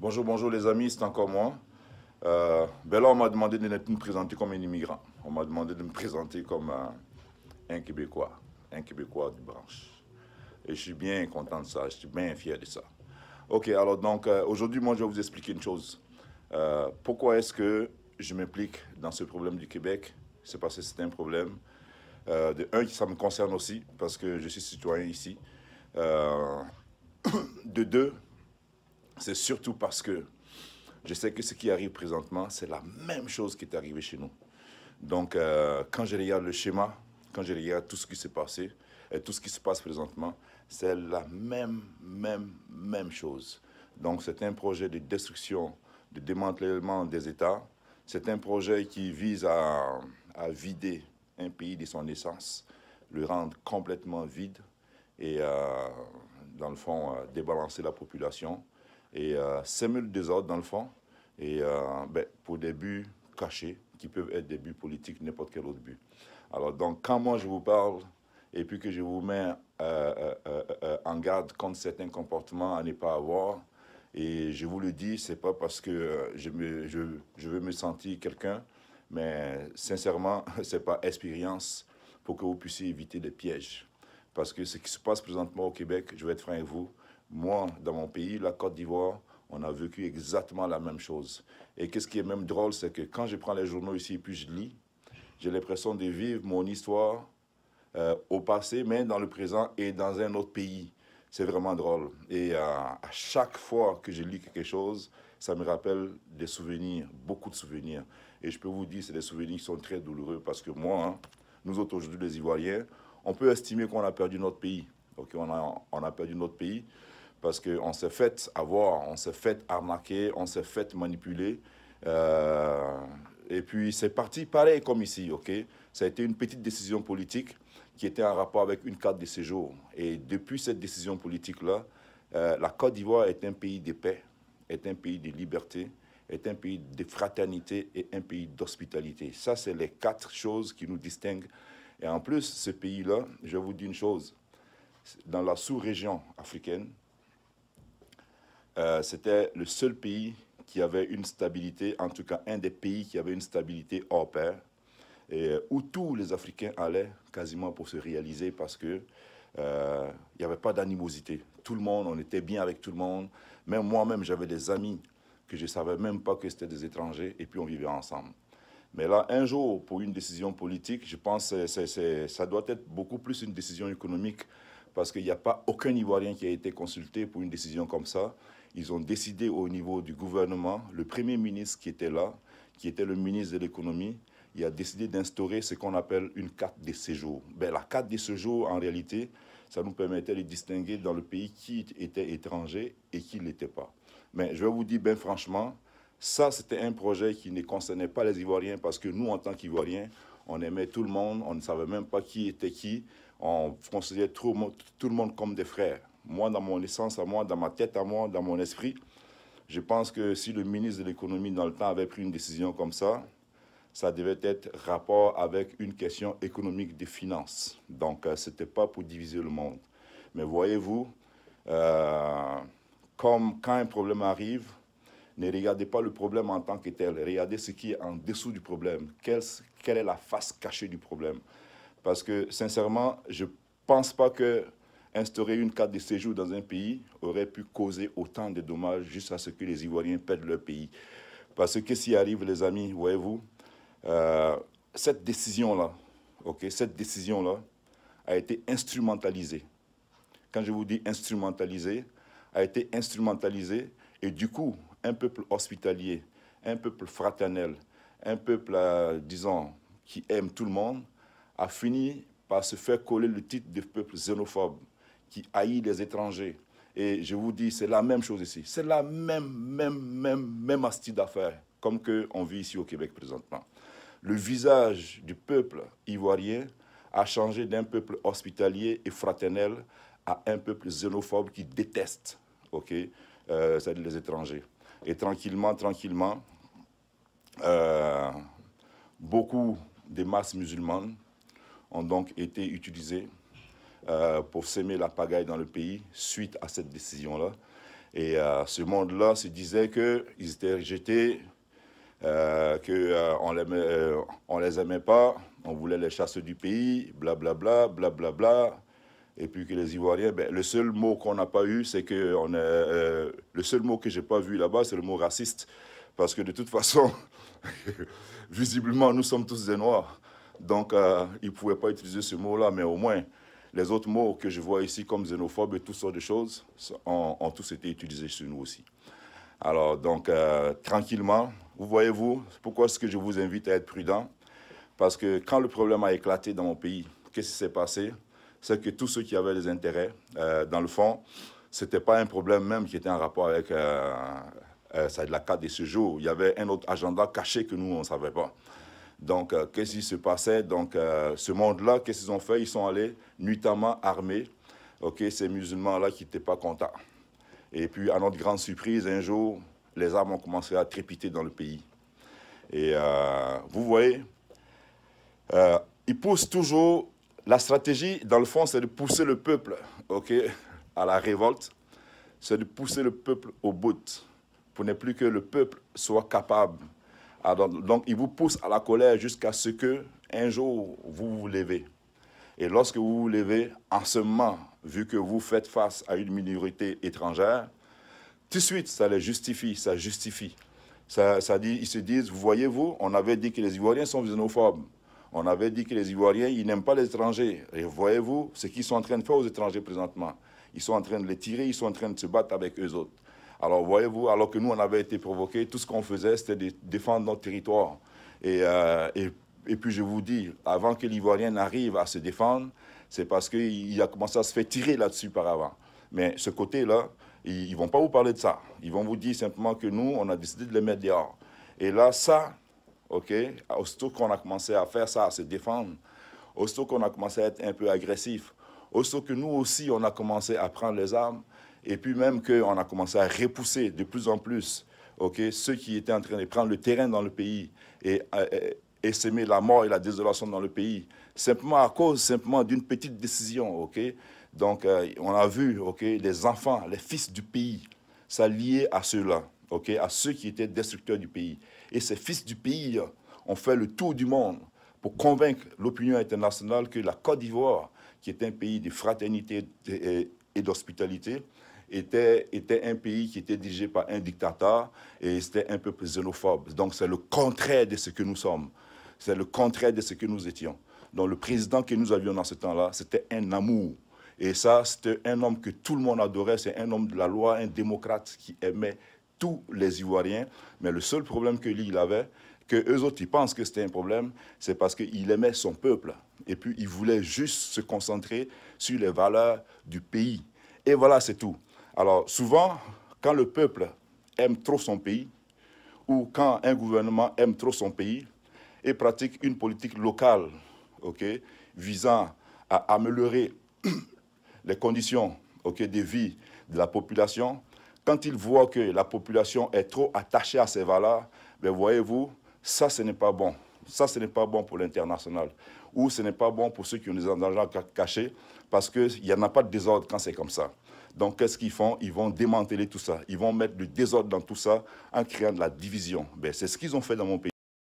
Bonjour, bonjour les amis, c'est encore moi. Euh, ben là, on m'a demandé de me présenter comme un immigrant. On m'a demandé de me présenter comme euh, un Québécois, un Québécois de branche. Et je suis bien content de ça, je suis bien fier de ça. Ok, alors donc, euh, aujourd'hui, moi, je vais vous expliquer une chose. Euh, pourquoi est-ce que je m'implique dans ce problème du Québec C'est parce que c'est un problème, de un, ça me concerne aussi, parce que je suis citoyen ici. de deux, c'est surtout parce que je sais que ce qui arrive présentement, c'est la même chose qui est arrivée chez nous. Donc, euh, quand je regarde le schéma, quand je regarde tout ce qui s'est passé et tout ce qui se passe présentement, c'est la même, même, même chose. Donc, c'est un projet de destruction, de démantèlement des États. C'est un projet qui vise à, vider un pays de son essence, le rendre complètement vide et, euh, dans le fond, euh, débalancer la population et sèment euh, des ordres dans le fond. Et euh, ben, pour des buts cachés, qui peuvent être des buts politiques, n'importe quel autre but. Alors, donc, quand moi je vous parle et puis que je vous mets euh, en garde contre certains comportements à ne pas avoir, et je vous le dis, c'est pas parce que je, je, je veux me sentir quelqu'un, mais sincèrement, c'est pas expérience pour que vous puissiez éviter des pièges. Parce que ce qui se passe présentement au Québec, je vais être franc avec vous, moi, dans mon pays, la Côte d'Ivoire, on a vécu exactement la même chose. Et qu'est-ce qui est même drôle, c'est que quand je prends les journaux ici et puis je lis, j'ai l'impression de vivre mon histoire euh, au passé, mais dans le présent et dans un autre pays. C'est vraiment drôle. Et euh, à chaque fois que je lis quelque chose, ça me rappelle des souvenirs, beaucoup de souvenirs. Et je peux vous dire, c'est des souvenirs qui sont très douloureux parce que moi, hein, nous autres aujourd'hui les Ivoiriens, on peut estimer qu'on a perdu notre pays. Ok, on a, perdu notre pays parce qu'on s'est fait avoir, on s'est fait arnaquer, on s'est fait manipuler. Euh, et puis c'est parti pareil comme ici, ok Ça a été une petite décision politique qui était en rapport avec une carte de séjour. Et depuis cette décision politique-là, euh, la Côte d'Ivoire est un pays de paix, est un pays de liberté, est un pays de fraternité et un pays d'hospitalité. Ça, c'est les quatre choses qui nous distinguent. Et en plus, ce pays-là, je vous dis une chose, dans la sous-région africaine, euh, c'était le seul pays qui avait une stabilité, en tout cas un des pays qui avait une stabilité hors pair, et euh, où tous les Africains allaient quasiment pour se réaliser parce que euh, il n'y avait pas d'animosité. Tout le monde, on était bien avec tout le monde. Même moi-même, j'avais des amis que je ne savais même pas que c'était des étrangers, et puis on vivait ensemble. Mais là, un jour, pour une décision politique, je pense que ça doit être beaucoup plus une décision économique parce qu'il n'y a pas aucun Ivoirien qui a été consulté pour une décision comme ça. Ils ont décidé au niveau du gouvernement, le Premier ministre qui était là, qui était le ministre de l'économie, il a décidé d'instaurer ce qu'on appelle une carte de séjour. Mais ben, la carte de séjour, en réalité, ça nous permettait de distinguer dans le pays qui était étranger et qui ne l'était pas. Mais je vais vous dire, bien franchement, ça, c'était un projet qui ne concernait pas les Ivoiriens parce que nous, en tant qu'Ivoiriens, on aimait tout le monde, on ne savait même pas qui était qui on considérait tout, le monde comme des frères. Moi, dans mon essence à moi, dans ma tête à moi, dans mon esprit, je pense que si le ministre de l'économie dans le temps avait pris une décision comme ça, ça devait être rapport avec une question économique des finances. Donc, euh, ce n'était pas pour diviser le monde. Mais voyez-vous, euh, comme quand un problème arrive, ne regardez pas le problème en tant que tel. Regardez ce qui est en dessous du problème. quelle est la face cachée du problème parce que sincèrement, je ne pense pas que instaurer une carte de séjour dans un pays aurait pu causer autant de dommages juste à ce que les Ivoiriens perdent leur pays. Parce que s'y arrive, les amis, voyez-vous, euh, cette décision-là, ok, cette décision-là a été instrumentalisée. Quand je vous dis instrumentalisée, a été instrumentalisée et du coup, un peuple hospitalier, un peuple fraternel, un peuple, euh, disons, qui aime tout le monde, a fini par se faire coller le titre de peuple xénophobe qui haït les étrangers. Et je vous dis, c'est la même chose ici. C'est la même, même, même, même astuce d'affaires comme qu'on vit ici au Québec présentement. Le visage du peuple ivoirien a changé d'un peuple hospitalier et fraternel à un peuple xénophobe qui déteste ok, euh, c'est-à-dire les étrangers. Et tranquillement, tranquillement, euh, beaucoup des masses musulmanes ont donc été utilisés euh, pour semer la pagaille dans le pays suite à cette décision-là. Et euh, ce monde-là se disait qu'ils étaient rejetés, euh, qu'on ne les aimait pas, on voulait les chasser du pays, blablabla, blablabla. Et puis que les Ivoiriens, ben, le seul mot qu'on n'a pas eu, c'est que on a, le seul mot que j'ai pas vu là-bas, c'est le mot raciste. Parce que de toute façon, visiblement, nous sommes tous des Noirs. Donc, euh, ils ne pouvaient pas utiliser ce mot-là, mais au moins, les autres mots que je vois ici comme xénophobe et toutes sortes de choses ont, tous été utilisés sur nous aussi. Alors, donc, euh, tranquillement, vous voyez-vous, pourquoi est-ce que je vous invite à être prudent Parce que quand le problème a éclaté dans mon pays, qu'est-ce qui s'est passé C'est que tous ceux qui avaient des intérêts, euh, dans le fond, ce n'était pas un problème même qui était en rapport avec ça de la carte de ce jour. Il y avait un autre agenda caché que nous, on ne savait pas. Donc, euh, qu'est-ce qui se passait Donc, euh, ce monde-là, qu'est-ce qu'ils ont fait Ils sont allés nuitamment armés. OK, ces musulmans-là qui n'étaient pas contents. Et puis, à notre grande surprise, un jour, les armes ont commencé à trépiter dans le pays. Et euh, vous voyez, ils poussent toujours. La stratégie, dans le fond, c'est de pousser le peuple OK, à la révolte. C'est de pousser le peuple au bout pour ne plus que le peuple soit capable ah, donc, ils vous poussent à la colère jusqu'à ce que un jour vous vous levez. Et lorsque vous vous levez, en ce moment, vu que vous faites face à une minorité étrangère, tout de suite, ça les justifie, ça justifie. Ça, dit, ils se disent, vous voyez, vous, on avait dit que les Ivoiriens sont xénophobes. On avait dit que les Ivoiriens, ils n'aiment pas les étrangers. Et voyez-vous ce qu'ils sont en train de faire aux étrangers présentement. Ils sont en train de les tirer, ils sont en train de se battre avec eux autres. Alors voyez-vous, alors que nous, on avait été provoqués, tout ce qu'on faisait, c'était de défendre notre territoire. Et, euh, puis je vous dis, avant que l'Ivoirien n'arrive à se défendre, c'est parce qu'il a commencé à se faire tirer là-dessus par avant. Mais ce côté-là, ils ne vont pas vous parler de ça. Ils vont vous dire simplement que nous, on a décidé de les mettre dehors. Et là, ça, OK, aussitôt qu'on a commencé à faire ça, à se défendre, aussitôt qu'on a commencé à être un peu agressif, aussitôt que nous aussi, on a commencé à prendre les armes, et puis même qu'on a commencé à repousser de plus en plus ok, ceux qui étaient en train de prendre le terrain dans le pays et, et, s'aimer la mort et la désolation dans le pays, simplement à cause simplement d'une petite décision. ok Donc, euh, on a vu ok les enfants, les fils du pays ça s'allier à ceux-là, ok à ceux qui étaient destructeurs du pays. Et ces fils du pays euh, ont fait le tour du monde pour convaincre l'opinion internationale que la Côte d'Ivoire, qui est un pays de fraternité et d'hospitalité, était, un pays qui était dirigé par un dictateur et c'était un peu xénophobe. Donc c'est le contraire de ce que nous sommes. C'est le contraire de ce que nous étions. Donc le président que nous avions dans ce temps-là, c'était un amour. Et ça, c'était un homme que tout le monde adorait, c'est un homme de la loi, un démocrate qui aimait tous les Ivoiriens. Mais le seul problème que lui, il avait, que eux autres, ils pensent que c'était un problème, c'est parce qu'il aimait son peuple. Et puis, il voulait juste se concentrer sur les valeurs du pays. Et voilà, c'est tout. Alors souvent, quand le peuple aime trop son pays, ou quand un gouvernement aime trop son pays et pratique une politique locale visant à améliorer les conditions de vie de la population, quand il voit que la population est trop attachée à ces valeurs, ben voyez-vous, ça ce n'est pas bon. Ça ce n'est pas bon pour l'international. Ou ce n'est pas bon pour ceux qui ont des engagements cachés, parce qu'il n'y en a pas de désordre quand c'est comme ça. Donc, qu'est-ce qu'ils font Ils vont démanteler tout ça. Ils vont mettre du désordre dans tout ça en créant de la division. Ben, c'est ce qu'ils ont fait dans mon pays.